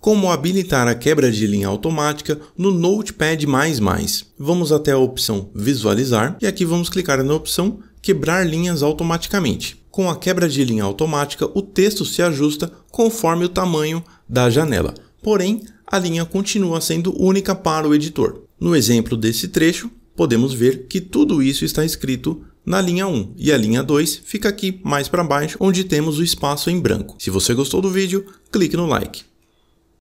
Como habilitar a quebra de linha automática no Notepad++. Vamos até a opção Visualizar e aqui vamos clicar na opção Quebrar linhas automaticamente. Com a quebra de linha automática, o texto se ajusta conforme o tamanho da janela. Porém, a linha continua sendo única para o editor. No exemplo desse trecho, podemos ver que tudo isso está escrito na linha 1 e a linha 2 fica aqui mais para baixo onde temos o espaço em branco. Se você gostou do vídeo, clique no like.